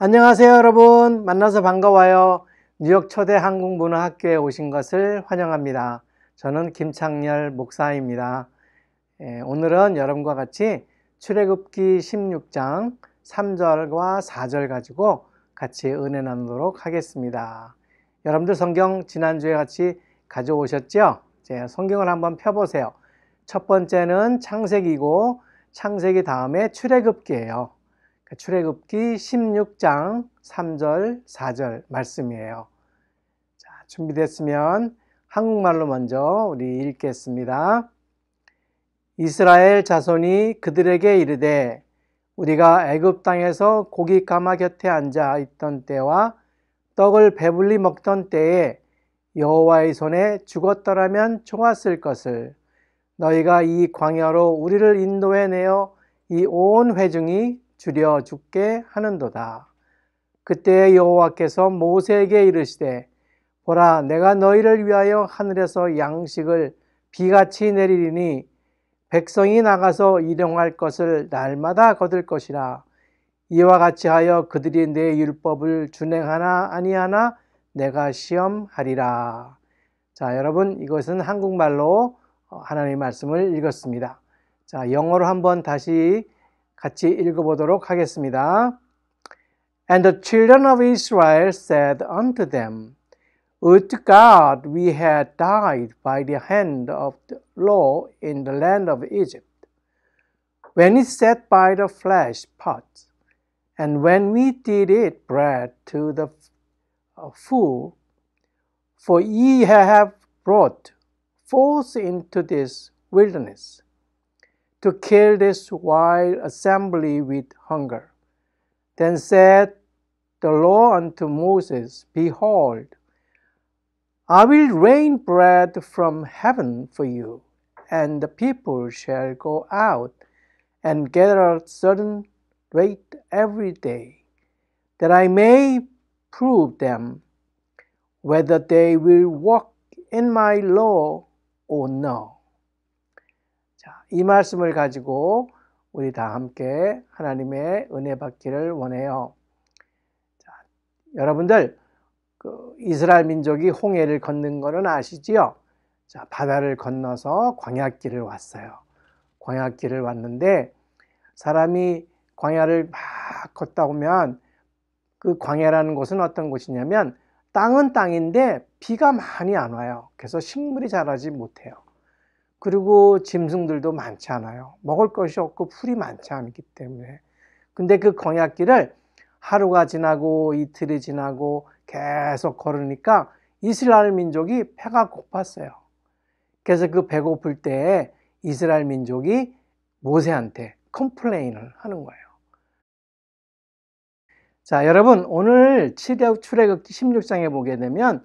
안녕하세요 여러분 만나서 반가워요 뉴욕 초대 한국문화학교에 오신 것을 환영합니다 저는 김창렬 목사입니다 예, 오늘은 여러분과 같이 출애굽기 16장 3절과 4절 가지고 같이 은혜 나누도록 하겠습니다 여러분들 성경 지난주에 같이 가져오셨죠? 이제 성경을 한번 펴보세요 첫 번째는 창세기고 창세기 다음에 출애굽기예요 그 출애굽기 16장 3절 4절 말씀이에요. 자, 준비됐으면 한국말로 먼저 우리 읽겠습니다. 이스라엘 자손이 그들에게 이르되 우리가 애굽 땅에서 고기 가마 곁에 앉아 있던 때와 떡을 배불리 먹던 때에 여호와의 손에 죽었더라면 좋았을 것을 너희가 이 광야로 우리를 인도해 내어 이 온 회중이 줄여 죽게 하는도다. 그때 여호와께서 모세에게 이르시되 보라 내가 너희를 위하여 하늘에서 양식을 비같이 내리리니 백성이 나가서 일용할 것을 날마다 거둘 것이라 이와 같이 하여 그들이 내 율법을 준행하나 아니하나 내가 시험하리라. 자, 여러분 이것은 한국말로 하나님의 말씀을 읽었습니다. 자, 영어로 한번 다시 같이 읽어보도록 하겠습니다. And the children of Israel said unto them, Would God we had died by the hand of the law in the land of Egypt, when it sat by the flesh pot, and when we did eat bread to the uh, full, for ye have brought forth into this wilderness to kill this wild assembly with hunger. Then said the Lord unto Moses, Behold, I will rain bread from heaven for you, and the people shall go out and gather a certain rate every day, that I may prove them whether they will walk in my law or no. 자, 이 말씀을 가지고 우리 다 함께 하나님의 은혜 받기를 원해요. 자, 여러분들 그 이스라엘 민족이 홍해를 걷는 거는 아시지요? 자, 바다를 건너서 광야길을 왔어요. 광야길을 왔는데 사람이 광야를 막 걷다 보면 그 광야라는 곳은 어떤 곳이냐면 땅은 땅인데 비가 많이 안 와요. 그래서 식물이 자라지 못해요. 그리고 짐승들도 많지 않아요. 먹을 것이 없고 풀이 많지 않기 때문에. 근데 그 광약길을 하루가 지나고 이틀이 지나고 계속 걸으니까 이스라엘 민족이 배가 고팠어요. 그래서 그 배고플 때에 이스라엘 민족이 모세한테 컴플레인을 하는 거예요. 자, 여러분, 오늘 출애굽기 16장에 보게 되면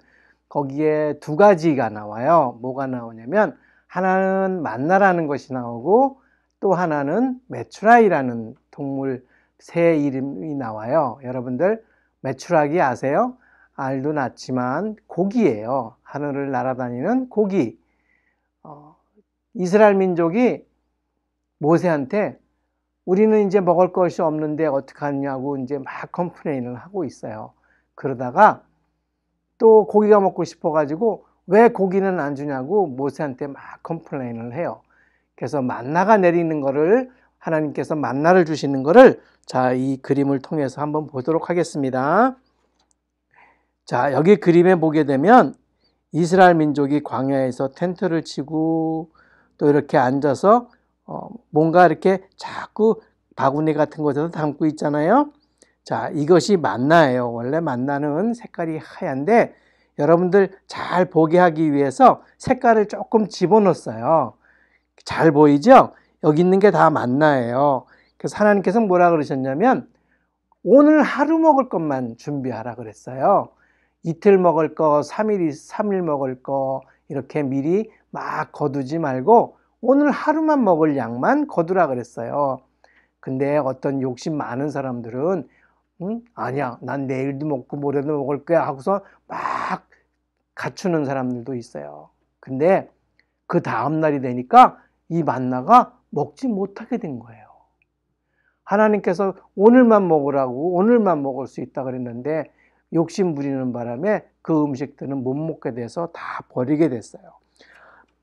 거기에 두 가지가 나와요. 뭐가 나오냐면 하나는 만나라는 것이 나오고 또 하나는 메추라이라는 동물 새 이름이 나와요. 여러분들 메추라기 아세요? 알도 낳지만 고기예요. 하늘을 날아다니는 고기. 어, 이스라엘 민족이 모세한테 우리는 이제 먹을 것이 없는데 어떡하냐고 이제 막 컴플레인을 하고 있어요. 그러다가 또 고기가 먹고 싶어가지고 왜 고기는 안 주냐고 모세한테 막 컴플레인을 해요. 그래서 만나가 내리는 거를 하나님께서 만나를 주시는 거를 자, 이 그림을 통해서 한번 보도록 하겠습니다. 자, 여기 그림에 보게 되면 이스라엘 민족이 광야에서 텐트를 치고 또 이렇게 앉아서 어, 뭔가 이렇게 자꾸 바구니 같은 곳에서 담고 있잖아요. 자, 이것이 만나예요. 원래 만나는 색깔이 하얀데 여러분들 잘 보게 하기 위해서 색깔을 조금 집어넣었어요. 잘 보이죠? 여기 있는 게다 만나예요. 그래서 하나님께서 뭐라 그러셨냐면 오늘 하루 먹을 것만 준비하라 그랬어요. 이틀 먹을 거, 3일, 3일 먹을 거 이렇게 미리 막 거두지 말고 오늘 하루만 먹을 양만 거두라 그랬어요. 근데 어떤 욕심 많은 사람들은 응? 아니야. 난 내일도 먹고 모레도 먹을 거야 하고서 막 갖추는 사람들도 있어요. 근데 그 다음 날이 되니까 이 만나가 먹지 못하게 된 거예요. 하나님께서 오늘만 먹으라고 오늘만 먹을 수 있다 그랬는데 욕심 부리는 바람에 그 음식들은 못 먹게 돼서 다 버리게 됐어요.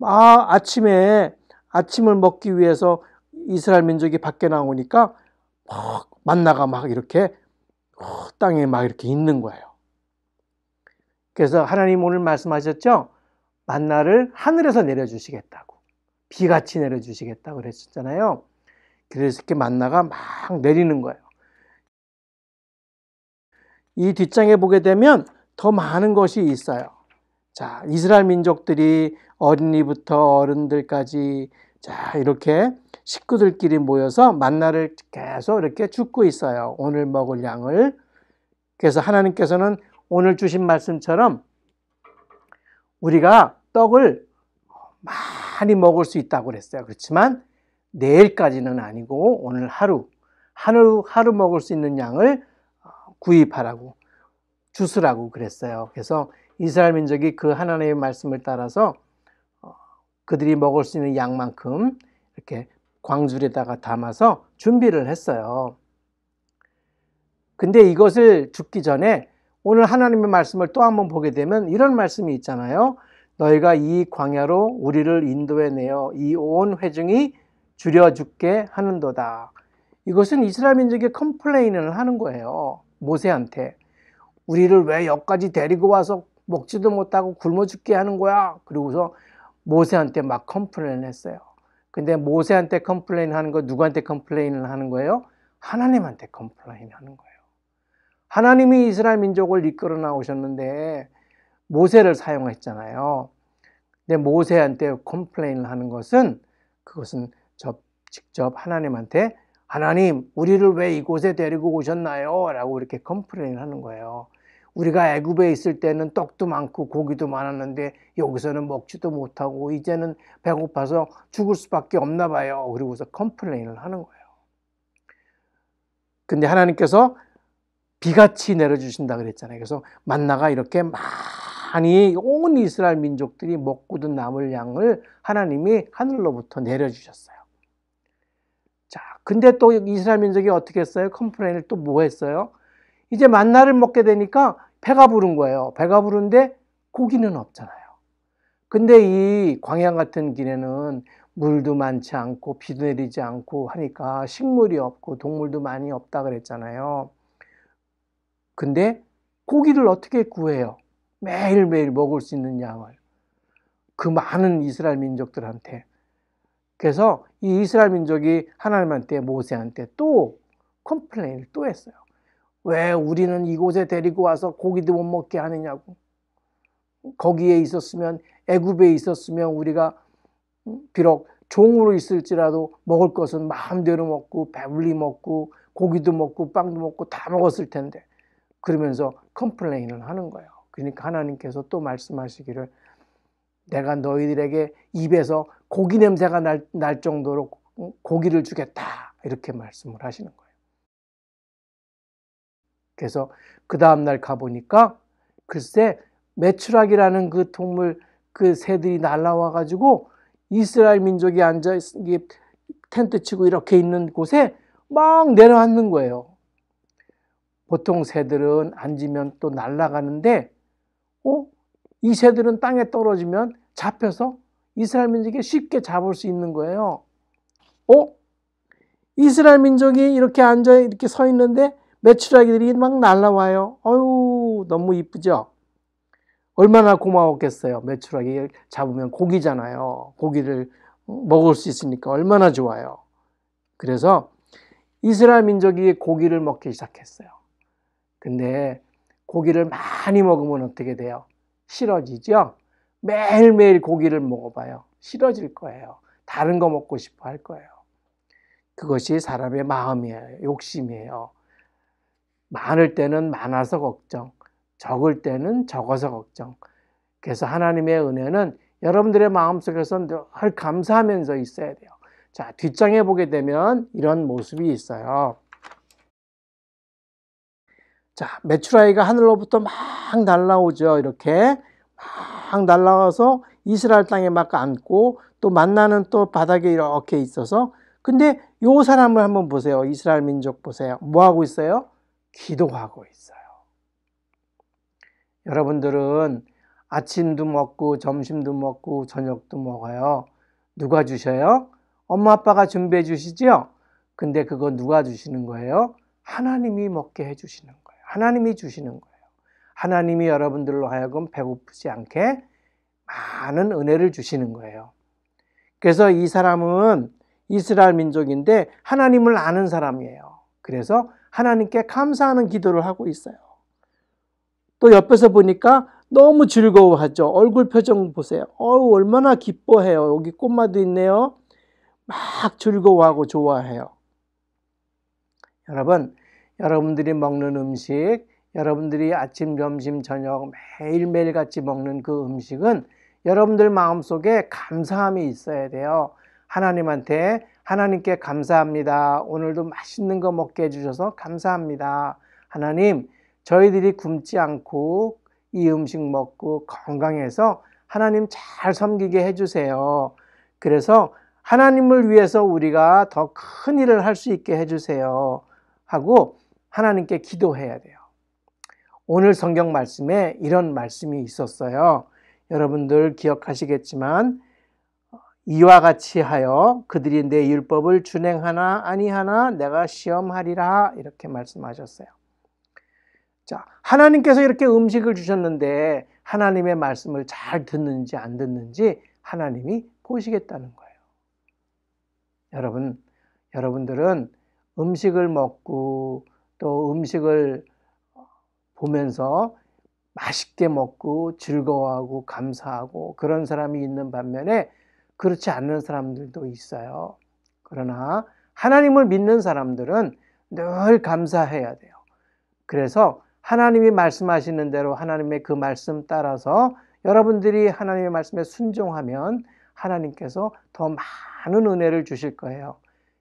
아, 아침에 아침을 먹기 위해서 이스라엘 민족이 밖에 나오니까 막 만나가 막 이렇게 어, 땅에 막 이렇게 있는 거예요. 그래서 하나님 오늘 말씀하셨죠? 만나를 하늘에서 내려주시겠다고. 비같이 내려주시겠다고 그랬었잖아요. 그래서 이렇게 만나가 막 내리는 거예요. 이 뒷장에 보게 되면 더 많은 것이 있어요. 자, 이스라엘 민족들이 어린이부터 어른들까지 자, 이렇게 식구들끼리 모여서 만나를 계속 이렇게 죽고 있어요. 오늘 먹을 양을. 그래서 하나님께서는 오늘 주신 말씀처럼 우리가 떡을 많이 먹을 수 있다고 그랬어요. 그렇지만 내일까지는 아니고 오늘 하루, 하루, 하루 먹을 수 있는 양을 어, 구입하라고, 주스라고 그랬어요. 그래서 이스라엘 민족이 그 하나님의 말씀을 따라서 그들이 먹을 수 있는 양만큼 이렇게 광줄에다가 담아서 준비를 했어요. 근데 이것을 죽기 전에 오늘 하나님의 말씀을 또 한번 보게 되면 이런 말씀이 있잖아요. 너희가 이 광야로 우리를 인도해 내어 이 온 회중이 줄여 죽게 하는도다. 이것은 이스라엘 민족이 컴플레인을 하는 거예요. 모세한테. 우리를 왜 여기까지 데리고 와서 먹지도 못하고 굶어 죽게 하는 거야. 그리고서 모세한테 막 컴플레인 했어요. 근데 모세한테 컴플레인 하는 거 누구한테 컴플레인을 하는 거예요? 하나님한테 컴플레인 하는 거예요. 하나님이 이스라엘 민족을 이끌어 나오셨는데 모세를 사용했잖아요. 근데 모세한테 컴플레인을 하는 것은 그것은 직접 하나님한테 하나님, 우리를 왜 이곳에 데리고 오셨나요? 라고 이렇게 컴플레인 하는 거예요. 우리가 애굽에 있을 때는 떡도 많고 고기도 많았는데 여기서는 먹지도 못하고 이제는 배고파서 죽을 수밖에 없나 봐요. 그리고서 컴플레인을 하는 거예요. 근데 하나님께서 비같이 내려주신다 그랬잖아요. 그래서 만나가 이렇게 많이 온 이스라엘 민족들이 먹고든 남을 양을 하나님이 하늘로부터 내려주셨어요. 자, 근데 또 이스라엘 민족이 어떻게 했어요? 컴플레인을 또 뭐 했어요? 이제 만나를 먹게 되니까 배가 부른 거예요. 배가 부른데 고기는 없잖아요. 근데 이 광양 같은 길에는 물도 많지 않고 비도 내리지 않고 하니까 식물이 없고 동물도 많이 없다 그랬잖아요. 근데 고기를 어떻게 구해요? 매일매일 먹을 수 있는 양을. 그 많은 이스라엘 민족들한테. 그래서 이 이스라엘 민족이 하나님한테 모세한테 또 컴플레인을 또 했어요. 왜 우리는 이곳에 데리고 와서 고기도 못 먹게 하느냐고. 거기에 있었으면 애굽에 있었으면 우리가 음, 비록 종으로 있을지라도 먹을 것은 마음대로 먹고 배불리 먹고 고기도 먹고 빵도 먹고 다 먹었을 텐데 그러면서 컴플레인을 하는 거예요. 그러니까 하나님께서 또 말씀하시기를 내가 너희들에게 입에서 고기 냄새가 날, 날 정도로 음, 고기를 주겠다 이렇게 말씀을 하시는 거예요. 그래서 그 다음날 가보니까 글쎄 메추라기라는그 동물 그 새들이 날라와 가지고 이스라엘 민족이 앉아 텐트 치고 이렇게 있는 곳에 막 내려앉는 거예요. 보통 새들은 앉으면 또 날아가는데, 어? 이 새들은 땅에 떨어지면 잡혀서 이스라엘 민족이 쉽게 잡을 수 있는 거예요. 어? 이스라엘 민족이 이렇게 앉아 이렇게 서 있는데 메추라기들이 막 날라와요. 어유 너무 이쁘죠? 얼마나 고마웠겠어요. 메추라기 잡으면 고기잖아요. 고기를 먹을 수 있으니까 얼마나 좋아요. 그래서 이스라엘 민족이 고기를 먹기 시작했어요. 근데 고기를 많이 먹으면 어떻게 돼요? 싫어지죠? 매일매일 고기를 먹어봐요. 싫어질 거예요. 다른 거 먹고 싶어 할 거예요. 그것이 사람의 마음이에요. 욕심이에요. 많을 때는 많아서 걱정, 적을 때는 적어서 걱정. 그래서 하나님의 은혜는 여러분들의 마음속에서 늘 감사하면서 있어야 돼요. 자, 뒷장에 보게 되면 이런 모습이 있어요. 자, 메추라이가 하늘로부터 막 날라오죠. 이렇게 막 날라와서 이스라엘 땅에 막 앉고 또 만나는 또 바닥에 이렇게 있어서 근데 요 사람을 한번 보세요. 이스라엘 민족 보세요. 뭐 하고 있어요? 기도하고 있어요. 여러분들은 아침도 먹고 점심도 먹고 저녁도 먹어요. 누가 주셔요? 엄마 아빠가 준비해 주시지 근데 그거 누가 주시는 거예요? 하나님이 먹게 해 주시는 거예요. 하나님이 주시는 거예요. 하나님이 여러분들로 하여금 배고프지 않게 많은 은혜를 주시는 거예요. 그래서 이 사람은 이스라엘 민족인데 하나님을 아는 사람이에요. 그래서 하나님께 감사하는 기도를 하고 있어요. 또 옆에서 보니까 너무 즐거워하죠. 얼굴 표정 보세요. 어우, 얼마나 기뻐해요. 여기 꽃마도 있네요. 막 즐거워하고 좋아해요. 여러분, 여러분들이 먹는 음식, 여러분들이 아침, 점심, 저녁 매일매일 같이 먹는 그 음식은 여러분들 마음속에 감사함이 있어야 돼요. 하나님한테 하나님께 감사합니다. 오늘도 맛있는 거 먹게 해주셔서 감사합니다. 하나님, 저희들이 굶지 않고 이 음식 먹고 건강해서 하나님 잘 섬기게 해주세요. 그래서 하나님을 위해서 우리가 더 큰 일을 할 수 있게 해주세요. 하고 하나님께 기도해야 돼요. 오늘 성경 말씀에 이런 말씀이 있었어요. 여러분들 기억하시겠지만 이와 같이 하여 그들이 내 율법을 준행하나 아니하나 내가 시험하리라 이렇게 말씀하셨어요. 자, 하나님께서 이렇게 음식을 주셨는데 하나님의 말씀을 잘 듣는지 안 듣는지 하나님이 보시겠다는 거예요. 여러분, 여러분들은 음식을 먹고 또 음식을 보면서 맛있게 먹고 즐거워하고 감사하고 그런 사람이 있는 반면에 그렇지 않는 사람들도 있어요. 그러나 하나님을 믿는 사람들은 늘 감사해야 돼요. 그래서 하나님이 말씀하시는 대로 하나님의 그 말씀 따라서 여러분들이 하나님의 말씀에 순종하면 하나님께서 더 많은 은혜를 주실 거예요.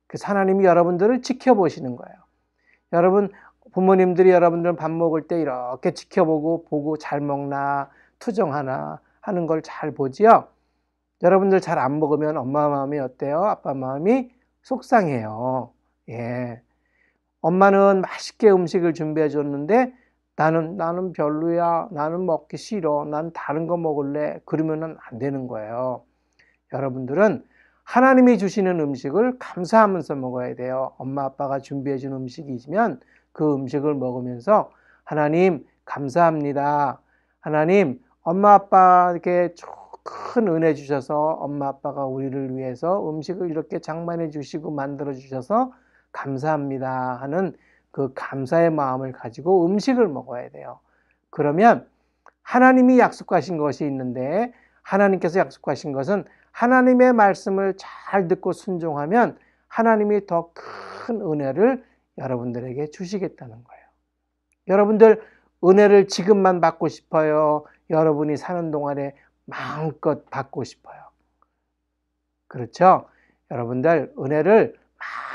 그 하나님이 여러분들을 지켜보시는 거예요. 여러분 부모님들이 여러분들 밥 먹을 때 이렇게 지켜보고 보고 잘 먹나 투정하나 하는 걸 잘 보지요. 여러분들 잘 안 먹으면 엄마 마음이 어때요? 아빠 마음이 속상해요. 예. 엄마는 맛있게 음식을 준비해 줬는데 나는 나는 별로야. 나는 먹기 싫어. 난 다른 거 먹을래. 그러면안 되는 거예요. 여러분들은 하나님이 주시는 음식을 감사하면서 먹어야 돼요. 엄마 아빠가 준비해 준 음식이지만 그 음식을 먹으면서 하나님 감사합니다. 하나님 엄마 아빠에게 큰 은혜 주셔서 엄마 아빠가 우리를 위해서 음식을 이렇게 장만해 주시고 만들어 주셔서 감사합니다 하는 그 감사의 마음을 가지고 음식을 먹어야 돼요. 그러면 하나님이 약속하신 것이 있는데 하나님께서 약속하신 것은 하나님의 말씀을 잘 듣고 순종하면 하나님이 더 큰 은혜를 여러분들에게 주시겠다는 거예요. 여러분들 은혜를 지금만 받고 싶어요. 여러분이 사는 동안에 마음껏 받고 싶어요. 그렇죠? 여러분들 은혜를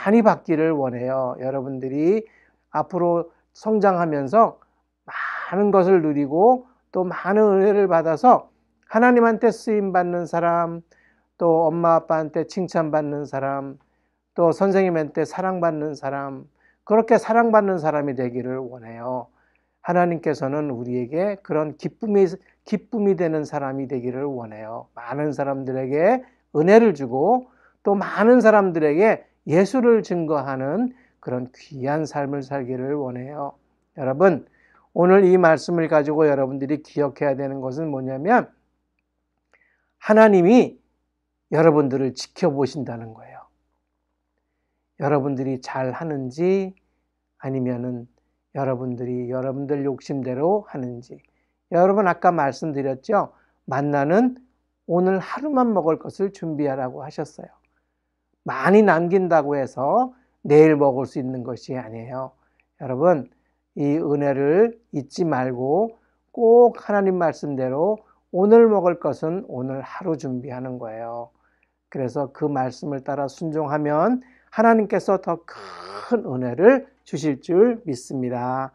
많이 받기를 원해요. 여러분들이 앞으로 성장하면서 많은 것을 누리고 또 많은 은혜를 받아서 하나님한테 쓰임 받는 사람, 또 엄마 아빠한테 칭찬받는 사람, 또 선생님한테 사랑받는 사람, 그렇게 사랑받는 사람이 되기를 원해요. 하나님께서는 우리에게 그런 기쁨이, 기쁨이 되는 사람이 되기를 원해요. 많은 사람들에게 은혜를 주고 또 많은 사람들에게 예수를 증거하는 그런 귀한 삶을 살기를 원해요. 여러분, 오늘 이 말씀을 가지고 여러분들이 기억해야 되는 것은 뭐냐면 하나님이 여러분들을 지켜보신다는 거예요. 여러분들이 잘 하는지 아니면은 여러분들이 여러분들 욕심대로 하는지. 여러분 아까 말씀드렸죠? 만나는 오늘 하루만 먹을 것을 준비하라고 하셨어요. 많이 남긴다고 해서 내일 먹을 수 있는 것이 아니에요. 여러분, 이 은혜를 잊지 말고 꼭 하나님 말씀대로 오늘 먹을 것은 오늘 하루 준비하는 거예요. 그래서 그 말씀을 따라 순종하면 하나님께서 더 큰 은혜를 주실 줄 믿습니다.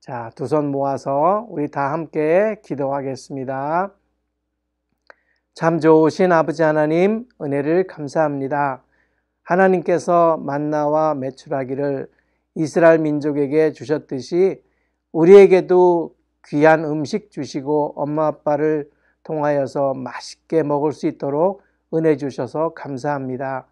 자, 두 손 모아서 우리 다 함께 기도하겠습니다. 참 좋으신 아버지 하나님, 은혜를 감사합니다. 하나님께서 만나와 매출하기를 이스라엘 민족에게 주셨듯이 우리에게도 귀한 음식 주시고 엄마 아빠를 통하여서 맛있게 먹을 수 있도록 은혜 주셔서 감사합니다.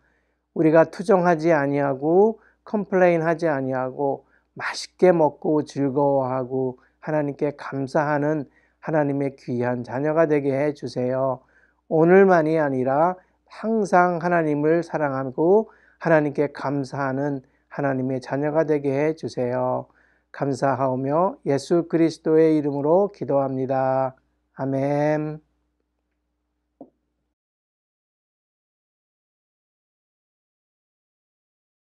우리가 투정하지 아니하고 컴플레인하지 아니하고 맛있게 먹고 즐거워하고 하나님께 감사하는 하나님의 귀한 자녀가 되게 해 주세요. 오늘만이 아니라 항상 하나님을 사랑하고 하나님께 감사하는 하나님의 자녀가 되게 해 주세요. 감사하오며 예수 그리스도의 이름으로 기도합니다. 아멘.